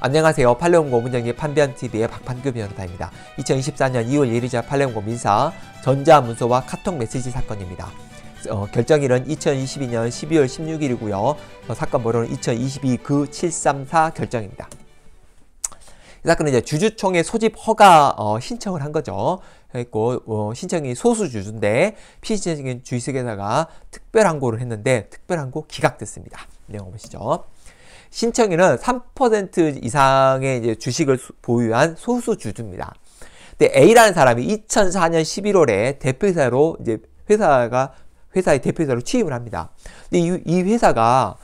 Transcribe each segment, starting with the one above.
안녕하세요. 팔레온고 문정기 판변TV의 박판규 변호사입니다. 2024년 2월 1일자 팔레온고 민사 전자문서와 카톡 메시지 사건입니다. 어, 결정일은 2022년 12월 16일이고요. 어, 사건 번호는 2022 그 734 결정입니다. 이 사건은 이제 주주총회 소집 허가 어, 신청을 한 거죠. 했고 어, 신청이 소수 주주인데 피신청인 주의석에다가 특별 항고를 했는데 특별 항고 기각됐습니다. 내용 보시죠. 신청인은 3% 이상의 이제 주식을 보유한 소수 주주입니다. 근데 A라는 사람이 2004년 11월에 대표사로 이제 회사가 회사의 대표사로 취임을 합니다. 근데 이, 이 회사가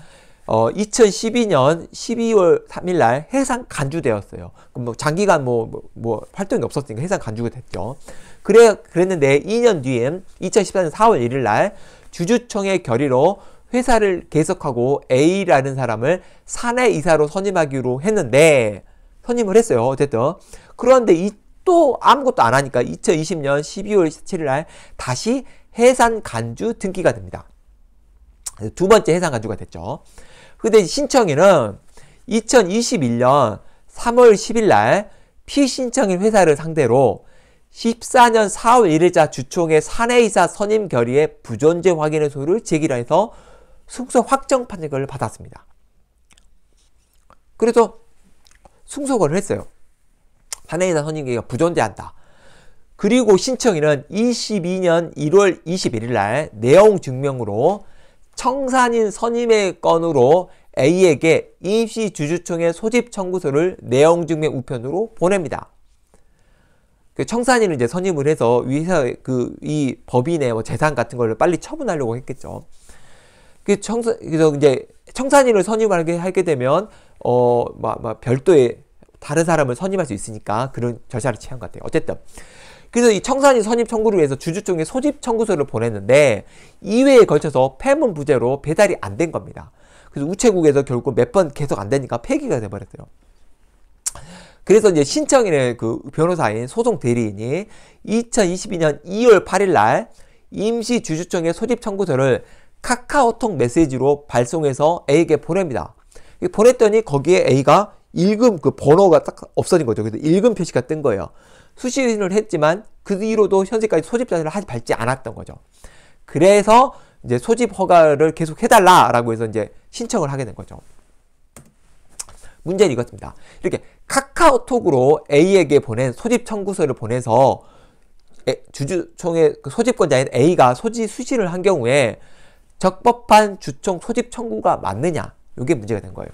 어, 2012년 12월 3일 날 해상 간주되었어요. 그럼 뭐 장기간 뭐, 뭐, 뭐 활동이 없었으니까 해상 간주가 됐죠. 그래, 그랬는데 2년 뒤엔 2014년 4월 1일 날 주주총회 결의로 회사를 계속하고 A라는 사람을 사내 이사로 선임하기로 했는데 선임을 했어요. 어쨌든 그런데 이 또 아무것도 안 하니까 2020년 12월 17일 날 다시 해산 간주 등기가 됩니다. 두 번째 해산 간주가 됐죠. 근데 신청인은 2021년 3월 10일 날 피신청인 회사를 상대로 14년 4월 1일자 주총의 사내이사 선임 결의의 부존재 확인의 소를 제기해서 라 승소 확정 판정을 받았습니다. 그래서 승소를 했어요. 반해이사 선임계가 부존재한다. 그리고 신청인은 22년 1월 21일 날 내용 증명으로 청산인 선임의 건으로 A에게 임시 주주총회 소집 청구서를 내용 증명 우편으로 보냅니다. 그 청산인을 이제 선임을 해서 위사 그이 법인의 뭐 재산 같은 걸 빨리 처분하려고 했겠죠. 그 청산 그래서 이제 청산인을 선임하게 하게 되면 어 막 막 별도의 다른 사람을 선임할 수 있으니까 그런 절차를 취한 것 같아요. 어쨌든 그래서 이 청산인 선임 청구를 위해서 주주 쪽에 소집 청구서를 보냈는데 2회에 걸쳐서 폐문 부재로 배달이 안 된 겁니다. 그래서 우체국에서 결국 몇 번 계속 안 되니까 폐기가 돼버렸어요. 그래서 이제 신청인의 그 변호사인 소송 대리인이 2022년 2월 8일 날 임시 주주총회 소집 청구서를 카카오톡 메시지로 발송해서 A에게 보냅니다. 보냈더니 거기에 A가 읽음 그 번호가 딱 없어진 거죠. 그래서 읽음 표시가 뜬 거예요. 수신을 했지만 그 뒤로도 현재까지 소집자를 밟지 않았던 거죠. 그래서 이제 소집 허가를 계속 해달라라고 해서 이제 신청을 하게 된 거죠. 문제는 이것입니다. 이렇게 카카오톡으로 A에게 보낸 소집 청구서를 보내서 주주총회 그 소집권자인 A가 소지 수신을 한 경우에 적법한 주총 소집 청구가 맞느냐 이게 문제가 된 거예요.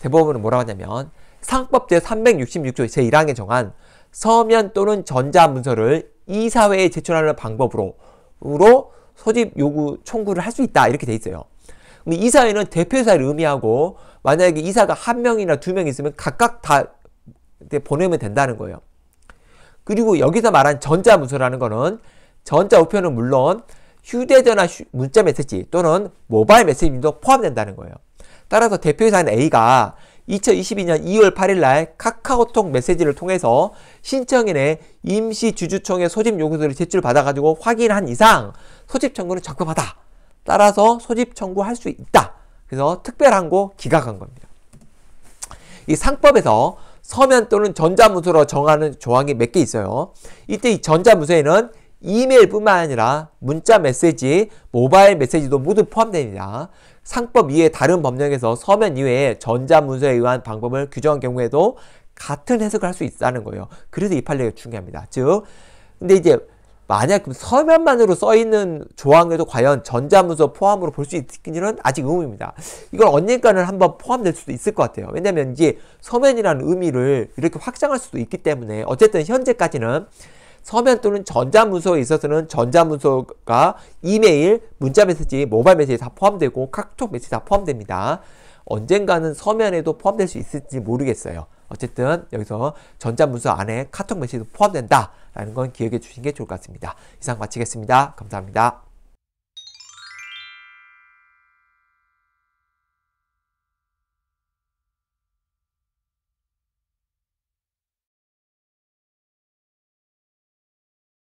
대법원은 뭐라고 하냐면 상법 제366조 제1항에 정한 서면 또는 전자문서를 이사회에 제출하는 방법으로 으로 소집 요구 청구를 할 수 있다 이렇게 돼 있어요. 이사회는 대표사를 의미하고 만약에 이사가 한 명이나 두 명 있으면 각각 다 보내면 된다는 거예요. 그리고 여기서 말한 전자문서라는 거는 전자 우편은 물론 휴대전화 문자 메시지 또는 모바일 메시지도 포함된다는 거예요. 따라서 대표이사인 A가 2022년 2월 8일 날 카카오톡 메시지를 통해서 신청인의 임시 주주총회 소집 요구서를 제출받아가지고 확인한 이상 소집 청구는 적법하다. 따라서 소집 청구할 수 있다. 그래서 특별항고 기각한 겁니다. 이 상법에서 서면 또는 전자문서로 정하는 조항이 몇 개 있어요. 이때 이 전자문서에는 이메일뿐만 아니라 문자 메시지, 모바일 메시지도 모두 포함됩니다. 상법 이외 다른 법령에서 서면 이외에 전자문서에 의한 방법을 규정한 경우에도 같은 해석을 할 수 있다는 거예요. 그래서 이 판례가 중요합니다. 즉, 근데 이제 만약 서면만으로 써 있는 조항에도 과연 전자문서 포함으로 볼 수 있는지는 아직 의문입니다. 이건 언젠가는 한번 포함될 수도 있을 것 같아요. 왜냐면 이제 서면이라는 의미를 이렇게 확장할 수도 있기 때문에 어쨌든 현재까지는 서면 또는 전자문서에 있어서는 전자문서가 이메일, 문자메시지, 모바일메시지 다 포함되고 카톡 메시지 다 포함됩니다. 언젠가는 서면에도 포함될 수 있을지 모르겠어요. 어쨌든 여기서 전자문서 안에 카톡 메시지도 포함된다라는 건 기억해 주신 게 좋을 것 같습니다. 이상 마치겠습니다. 감사합니다.